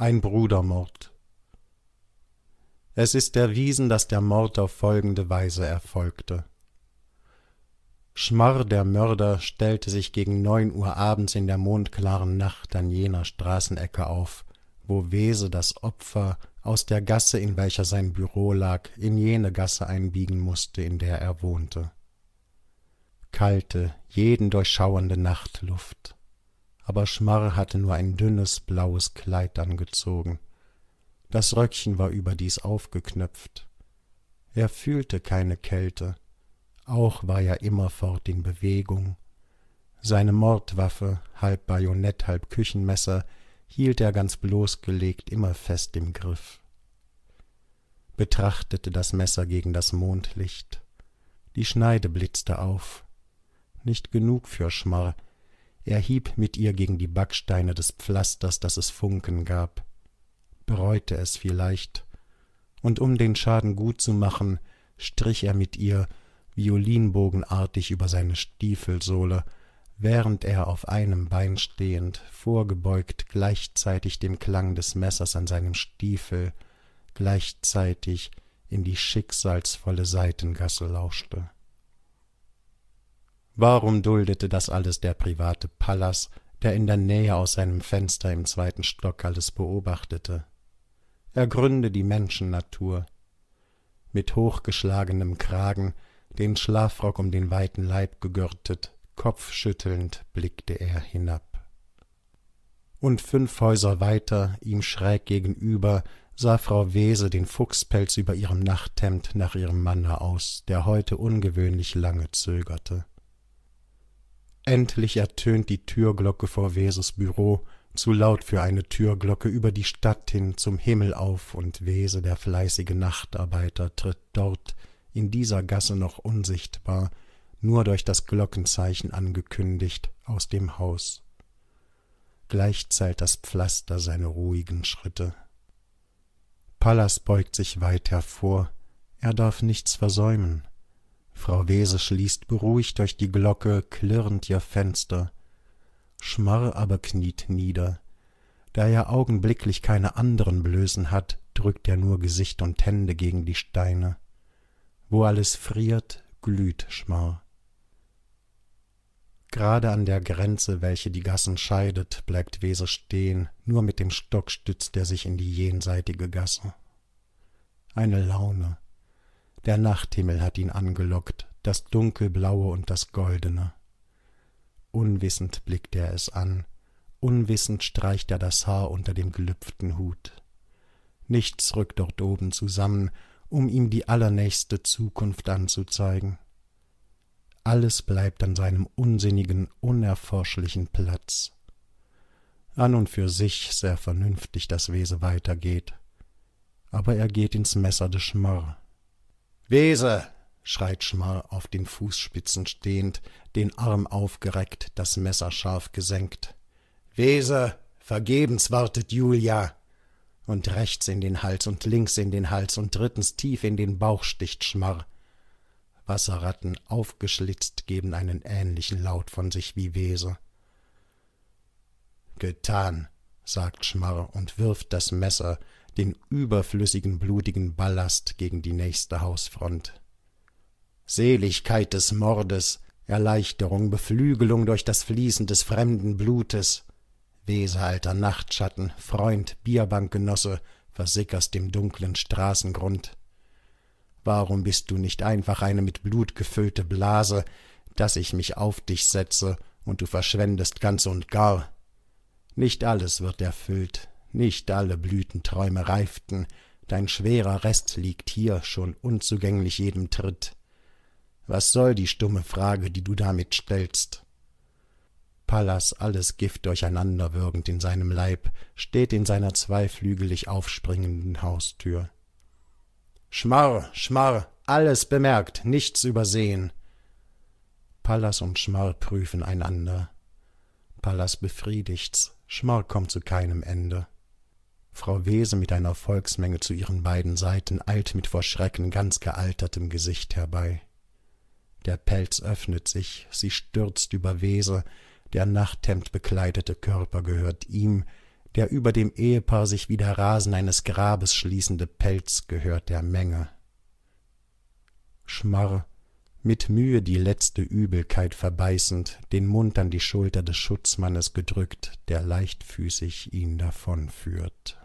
ein Brudermord. Es ist erwiesen, dass der Mord auf folgende Weise erfolgte. Schmarr, der Mörder, stellte sich gegen neun Uhr abends in der mondklaren Nacht an jener Straßenecke auf, wo Wese das Opfer aus der Gasse, in welcher sein Büro lag, in jene Gasse einbiegen mußte, in der er wohnte. Kalte, jeden durchschauernde Nachtluft aber Schmarr hatte nur ein dünnes blaues Kleid angezogen. Das Röckchen war überdies aufgeknöpft. Er fühlte keine Kälte, auch war er immerfort in Bewegung. Seine Mordwaffe, halb Bajonett, halb Küchenmesser, hielt er ganz bloßgelegt immer fest im Griff, betrachtete das Messer gegen das Mondlicht. Die Schneide blitzte auf. Nicht genug für Schmarr, er hieb mit ihr gegen die Backsteine des Pflasters, daß es Funken gab, bereute es vielleicht, und um den Schaden gut zu machen, strich er mit ihr violinbogenartig über seine Stiefelsohle, während er auf einem Bein stehend, vorgebeugt, gleichzeitig dem Klang des Messers an seinem Stiefel, gleichzeitig in die schicksalsvolle Seitengasse lauschte. Warum duldete das alles der private Pallas, der in der Nähe aus seinem Fenster im zweiten Stock alles beobachtete? Ergründe die Menschennatur. Mit hochgeschlagenem Kragen, den Schlafrock um den weiten Leib gegürtet, kopfschüttelnd blickte er hinab. Und fünf Häuser weiter, ihm schräg gegenüber, sah Frau Wese den Fuchspelz über ihrem Nachthemd nach ihrem Manne aus, der heute ungewöhnlich lange zögerte. Endlich ertönt die Türglocke vor Weses Büro, zu laut für eine Türglocke über die Stadt hin zum Himmel auf, und Wese, der fleißige Nachtarbeiter, tritt dort, in dieser Gasse noch unsichtbar, nur durch das Glockenzeichen angekündigt, aus dem Haus. Gleich zählt das Pflaster seine ruhigen Schritte. Pallas beugt sich weit hervor, er darf nichts versäumen. Frau Wese schließt beruhigt durch die Glocke klirrend ihr Fenster. Schmarr aber kniet nieder. Da er augenblicklich keine anderen Blößen hat, drückt er nur Gesicht und Hände gegen die Steine. Wo alles friert, glüht Schmarr. Gerade an der Grenze, welche die Gassen scheidet, bleibt Wese stehen, nur mit dem Stock stützt er sich in die jenseitige Gasse. Eine Laune, der Nachthimmel hat ihn angelockt, das dunkelblaue und das goldene. Unwissend blickt er es an, unwissend streicht er das Haar unter dem gelüpften Hut. Nichts rückt dort oben zusammen, um ihm die allernächste Zukunft anzuzeigen. Alles bleibt an seinem unsinnigen, unerforschlichen Platz. An und für sich sehr vernünftig, das Wese weitergeht, aber er geht ins Messer des Schmarr, Wese! schreit Schmal auf den Fußspitzen stehend, den Arm aufgereckt, das Messer scharf gesenkt. Wese! Vergebens wartet Julia! Und rechts in den Hals und links in den Hals und drittens tief in den Bauch sticht Schmarr. Wasserratten, aufgeschlitzt, geben einen ähnlichen Laut von sich wie Wese. Getan, sagt Schmarr und wirft das Messer, den überflüssigen blutigen Ballast gegen die nächste Hausfront. Seligkeit des Mordes, Erleichterung, Beflügelung durch das Fließen des fremden Blutes. Weser alter Nachtschatten, Freund, Bierbankgenosse, versickerst im dunklen Straßengrund. Warum bist du nicht einfach eine mit Blut gefüllte Blase, dass ich mich auf dich setze und du verschwendest ganz und gar? Nicht alles wird erfüllt, nicht alle Blütenträume reiften, dein schwerer Rest liegt hier schon unzugänglich jedem Tritt. Was soll die stumme Frage, die du damit stellst? Pallas, alles Gift durcheinanderwürgend in seinem Leib, steht in seiner zweiflügelig aufspringenden Haustür. Schmarr, Schmarr, alles bemerkt, nichts übersehen. Pallas und Schmarr prüfen einander. Pallas befriedigt's, Schmarr kommt zu keinem Ende. Frau Wese mit einer Volksmenge zu ihren beiden Seiten eilt mit vor Schrecken ganz gealtertem Gesicht herbei. Der Pelz öffnet sich, sie stürzt über Wese, der nachthemdbekleidete Körper gehört ihm, der über dem Ehepaar sich wie der Rasen eines Grabes schließende Pelz gehört der Menge. Schmarr mit Mühe die letzte Übelkeit verbeißend, den Mund an die Schulter des Schutzmannes gedrückt, der leichtfüßig ihn davonführt.